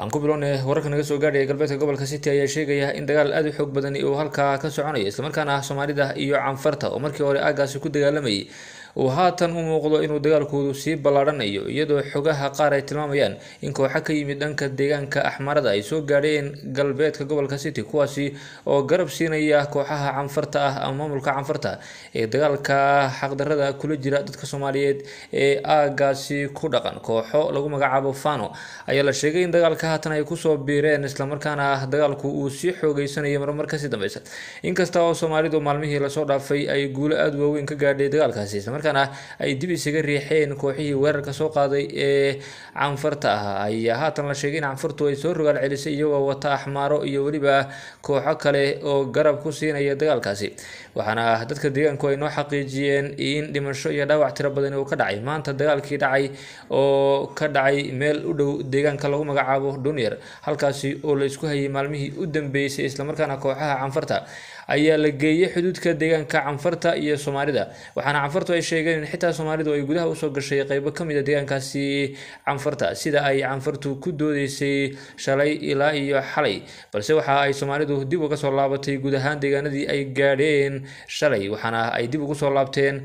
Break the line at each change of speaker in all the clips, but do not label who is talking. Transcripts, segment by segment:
aan ku bilownay eh, wararka naga soo gaadhaya galbeedka gobolka city ayaa sheegaya in dagaal aada u xoog badani uu halkaa ka soconayo islamarkaana ah soomaalida iyo canfarta oo markii hore aagaasi ku dagaalamayay uu haatan u muuqdo inuu dagaalkoodu sii ballaadhanayo iyadoo xogaha qaar ay tilmaamayaan in kooxa ka yimid dhanka deegaanka axmarada ay soo gaadheen galbeedka gobolka city kuwaasi oo garab siinaya kooxaha canfarta ah ama maamulka canfarta ee dagaalka xaqdarada kula jira dadka soomaaliyeed ee aagaasi ku dhaqan kooxo lagu magacaabo fano ayaa la sheegay in dagaalka haatan ay kusoo biireen islamarkaana ah dagaalku uu sii xoogeysanayo marmar kasii dambeysa inkasta oo soomaalidu maalmihii lasoo dhaafay ay guulo aada waaweyn ka gaadhay dagaalkaasi islamarkaana ah, ay dib isaga riixeen kooxihii weerarka soo qaaday ee canfarta ahaa ayaa haatan la sheegay in canfartu ay soo rogaal celisay iyagoo wata axmaaro iyo weliba kooxo kale oo garab ku siinaya dagaalkaasi waxaana dadka deegaanku ay noo xaqiijiyeen in dhimasho iyo dhaawac tiro badani uu ka dhacay maanta dagaalkii dhacay oo ka dhacay meel u dhow deegaanka lagu magacaabo dunyer halkaasi oo la isku hayay maalmihii u dambeysay islamarkaana kooxaha canfarta ayaa la geeyey xuduudka deegaanka canfarta iyo soomaalida waxaana canfartu ay sheegeen in xitaa soomaalidu ay gudaha usoo gashay qeybo kamid a ah deegaankaasi canfarta sida ay canfartu ku doodeysay shalay ilaa iyo xalay balse waxa ay soomaalidu dib uga soo laabatay guud ahaan deegaanadii ay gaadheen shalay waxaana ay dib ugu soo laabteen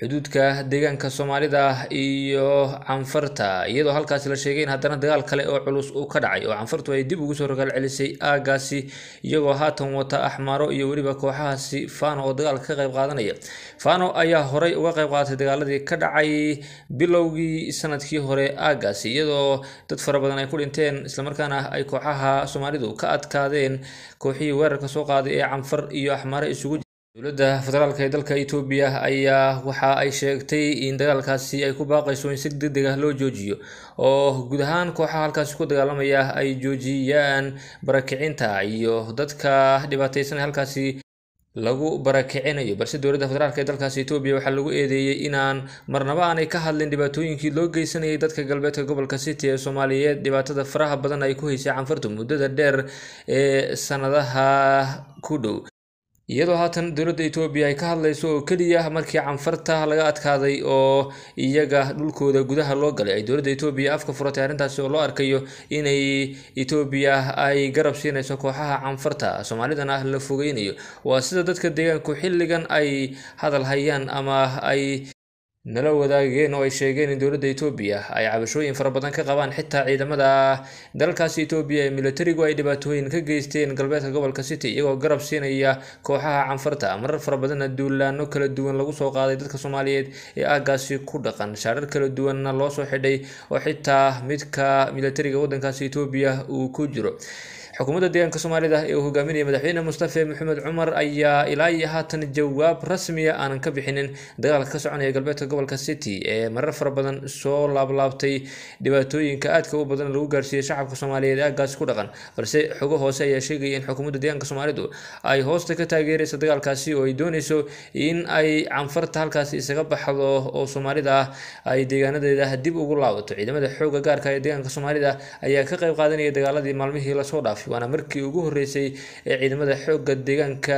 xuduudka deegaanka soomaalida iyo canfarta iyadoo halkaasi la sheegay in haddana dagaal kale oo culus uu ka dhacay oo canfartu ay dib ugu soo rogaal aagaasi iyagoo haatan wata axmaaro iyo weliba kooxahaasi fano oo dagaalka ka qayb qaadanaya fano ayaa horay uga qayb qaadatay dagaaladii ka dhacay bilowgii sanadkii hore aagaasi iyadoo dad fara badan ay ku dhinteen islamarkaana ay kooxaha soomaalidu ka adkaadeen kooxihii weerarka soo qaaday ee canfar iyo axmaaro isugu dowladda federaalk ee dalka etoobiya ayaa waxa ay sheegtay in dagaalkaasi ay ku baaqayso in si deg deg ah loo joojiyo oo guud ahaan kooxaha halkaasi ku dagaalamaya ay joojiyaan barakicinta iyo dadka dhibaataysan halkaasi lagu barakicinayo balse dowladda federaalk ee dalkaasi etoobiya waxaa lagu eedeeyey inaan marnaba aanay ka hadlin dhibaatooyinkii loo geysanayay dadka galbeedka gobolka city ee soomaaliyeed dhibaatada faraha badan ay ku haysay canfartu muddada dheer ee sannadaha ku dhow iyadoo haatan dowladda etoobiya ay ka hadlayso oo keliya markii canfarta laga adkaaday oo iyaga dhulkooda gudaha loo galay ay dowladda etoobiya afka furatay arrintaasi oo loo arkayo inay etoobiya ay garab siinayso kooxaha canfarta soomaalidan ah la fogeynayo waa sida dadka deegaanku xilligan ay hadal hayaan ama ay nala wadaageen oo ay sheegeen in dowladda etoobiya ay cabashooyin fara badan ka qabaan xitaa ciidamada dalalkaasi etoobiya ee milatarigu ay dhibaatooyin ka geysteen galbeedka gobolka city iyagoo garab siinaya kooxaha canfarta marar fara badanna duulaano kala duwan lagu soo qaaday dadka soomaaliyeed ee aaggaasi ku dhaqan shaarar kala duwanna loo soo xidhay oo xitaa midka milatariga waddankaasi etoobiya uu ku jiro xukuumadda deegaanka soomaalida ah ee uu hogaaminaya madaxweyne mustafe maxamed cumar ayaa ilaa iyo haatan jawaab rasmiya ah aanan ka bixinin dagaalka ka soconaya galbeedka gobolka city ee marar fara badan soo laablaabtay dhibaatooyinka aadka u badan lagu gaarsiiyey shacabka soomaaliyeed ee aaggaasi ku dhaqan balse xogo hoose ayaa sheegaya in xukuumadda deegaanka soomaalidu ay hoosta ka taageeraysa dagaalkaasi oo ay doonayso in ay canfarta halkaasi isaga baxdo oo soomaalida ah ay deegaanadeeda dib ugu laabato ciidamada xooga gaarka ee deegaanka soomaalida ayaa ka qayb qaadanaya dagaaladii maalmihii lasoo dhaafay waana markii ugu horeysay ee ciidamada xoogga deegaanka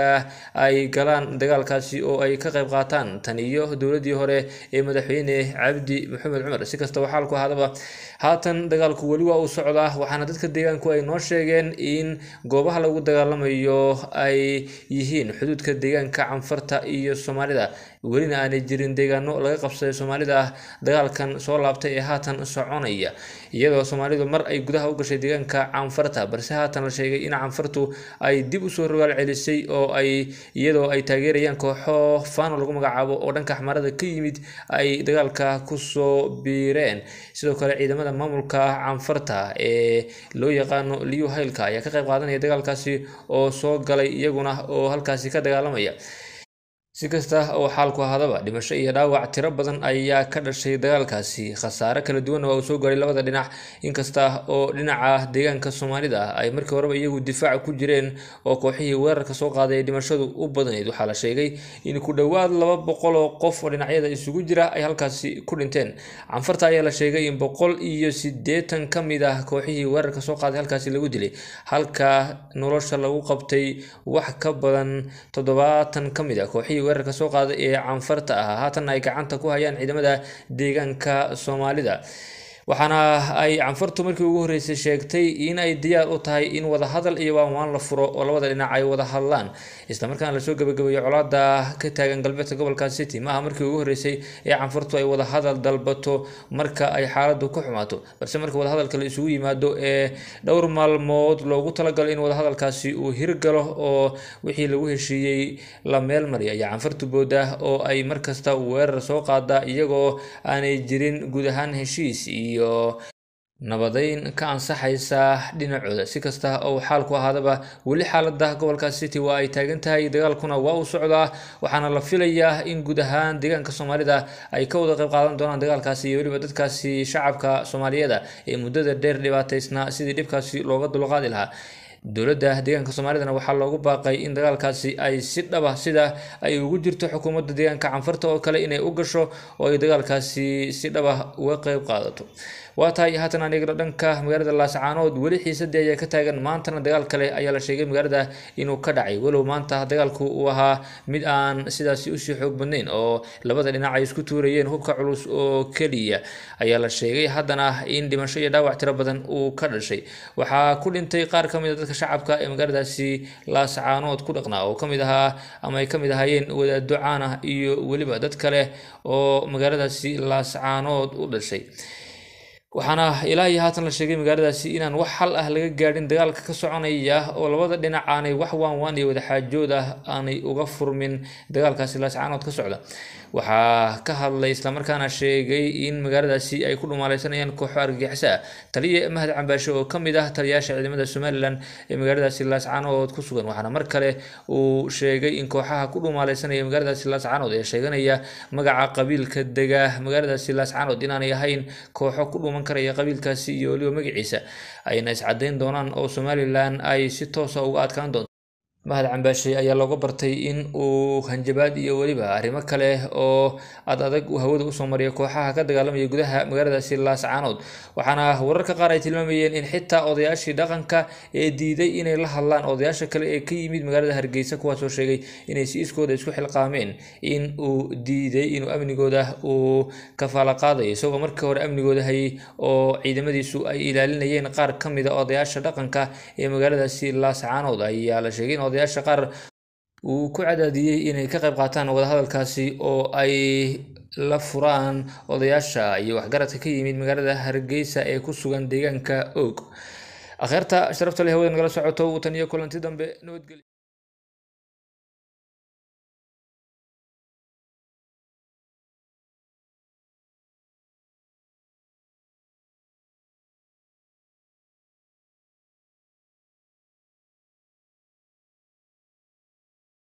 ay galaan dagaalkaasi oo ay ka qayb qaataan tan iyo dowladii hore ee madaxweyne cabdi maxamed cumar si kasta waxaa laku ahaadaba haatan dagaalku weli waa uu socdaa waxaana dadka deegaanku ay noo sheegeen in goobaha lagu dagaalamayo ay yihiin xuduudka deegaanka canfarta iyo soomaalida welina aanay jirin deegaano laga qabsaday soomaalida ah dagaalkan soo laabtay ee haatan soconaya iyadoo soomaalidu mar ay gudaha u gashay deegaanka canfarta balse haatan la sheegay in canfartu ay dib usoo rogaal celisay oo ay iyadoo ay taageerayaan kooxo faano lagu magacaabo oo dhanka xmarada ka yimid ay dagaalka kusoo biireen sidoo kale ciidamada maamulka canfarta ee loo yaqaano liyu haylka ayaa ka qayb qaadanaya dagaalkaasi oo soo galay iyaguna oo halkaasi ka dagaalamaya si kasta oo xaalku ahadaba dhimasho iyo dhaawac tiro badan ayaa ka dhashay dagaalkaasi khasaare kala duwan waa uu soo gaaray labada dhinac inkasta oo dhinaca deegaanka soomaalida ah ay markii horeba iyagu difaac ku jireen oo kooxihii weerarka soo qaaday ay dhimashadu u badnayd waxaa la sheegay in ku dhowaad laba boqol oo qof oo dhinacyada isugu jira ay halkaasi ku dhinteen canfarta ayaa la sheegay in boqol iyo sideetan ka mid ah kooxihii weerarka soo qaaday halkaasi lagu dilay halka nolosha lagu qabtay wax ka badan toddobaatan ka mid ah kooxihii weerarka soo qaaday ee canfarta ahaa haatanna ay gacanta ku hayaan ciidamada deegaanka soomaalida waxaana ay canfartu markii ugu horreysay sheegtay inay diyaar u tahay in wadahadal iyo waanwaan la furo oo labada dhinac ay wada hadlaan islamarkaana lasoo gabagabeeyey colaada ka taagan galbeedka gobolka city maaha markii ugu horreysay ee canfartu ay wadahadal dalbato marka ay xaaladdu ka xumaato balse marka wadahadalka la isugu yimaado ee dhowr maalmood loogu talagalo in wadahadalkaasi uu hirgalo oo wixii lagu heshiiyey la meel mariya ayaa canfartu booda oo ay markasta weerar soo qaada iyagoo aanay jirin guud ahaan heshiis iyo nabadeyn ka ansaxaysa dhinacooda si kasta ou xaalku ahaadaba weli xaalada gobolka city waa ay taagan tahay dagaalkuna waa uu socdaa waxaana la filayaa in guud ahaan deegaanka soomaalida ay ka wada qayb qaadan doonaan dagaalkaasi iyo weliba dadkaasi shacabka soomaaliyeeda ee muddada dheer dhibaataysnaa sidii dhibkaasi looga dulqaadi lahaa dowladda deegaanka soomaalidana waxaa loogu baaqay in dagaalkaasi ay si dhaba sida ay ugu jirto xukuumadda deegaanka canfarta oo kale inay u gasho oo ay dagaalkaasi si dhaba uga qeyb qaadato waa tahay haatan aan eegno dhanka magaalada laascaanood weli xiisadii ayaa ka taagan maantana dagaal kale ayaa la sheegay magaalada inuu ka dhacay walow maanta dagaalku uu ahaa mid aan sidaasi usii xoog badnayn oo labada dhinac ay isku tuurayeen hubka culus oo keliya ayaa la sheegay haddana in dhimasho iyo dhaawac tiro badan uu ka dhashay waxaa ku dhintay qaar ka mid a ah dadka shacabka ee magaaladaasi laascaanood ku dhaqnaa oo kamid ahaa ama ay kamid ahaayeen wadaado caan ah iyo weliba dad kale oo magaaladaasi laascaanood u dhashay waxaana ilaa haatan la sheegay magaaladaasi inaan wax xal ah laga gaadhin dagaalka ka soconaya oo labada dhinac aanay wax waanwaan iyo wadaxaajood ah aanay uga furmin dagaalkaasi laascaanood ka socda waxaa ka hadlay islamarkaana sheegay in magaaladaasi ay ku dhumaalaysanayaan kooxo argagixiso ah taliya mahad cambaashe oo ka mid ah taliyaasha ciidamada somalilan ee magaaladaasi laascaanood ku sugan waxaana mar kale uu sheegay in kooxaha ku dhumaalaysanaya magaaladaasi laascaanood ee sheeganaya magaca qabiilka dega magaaladaasi laascaanood inaanay ahayn kooxo ku dhuman noqon karaya qabiilkaasi iyo weliba magaciisa ayna iscadayn doonaan oo somalilan ay si toosa ah uga adkaan doonto mahad cambaashay ayaa looga bartay in uu hanjabaad iyo weliba arrimo kale oo ad adag uu hawada usoo mariyo kooxaha ka dagaalamaya gudaha magaaladaasi laascaanood waxaana wararka qaar ay tilmaamayeen in xitaa odayaashii dhaqanka ee diiday inay la hadlaan odayaasha kale ee ka yimid magaalada hargeysa kuwaasoo sheegay inay si iskooda isku xilqaameen in uu diiday inuu amnigooda uu kafaala qaadayo isagoo markii hore amnigooda hayay oo ciidamadiisu ay ilaalinayeen qaar ka mida ah odayaasha dhaqanka ee magaaladaasi laascaanood ayaa la sheegay odayaasha qaar uu ku cadaadiyey inay ka qayb qaataan wadahadalkaasi oo ay la furaan odayaasha iyo waxgaradka ka yimid magaalada hargeysa ee ku sugan deegaanka oog akhyaarta sharafta leh hawada nagala socoto watan iyo kulanti dambe nabadgeli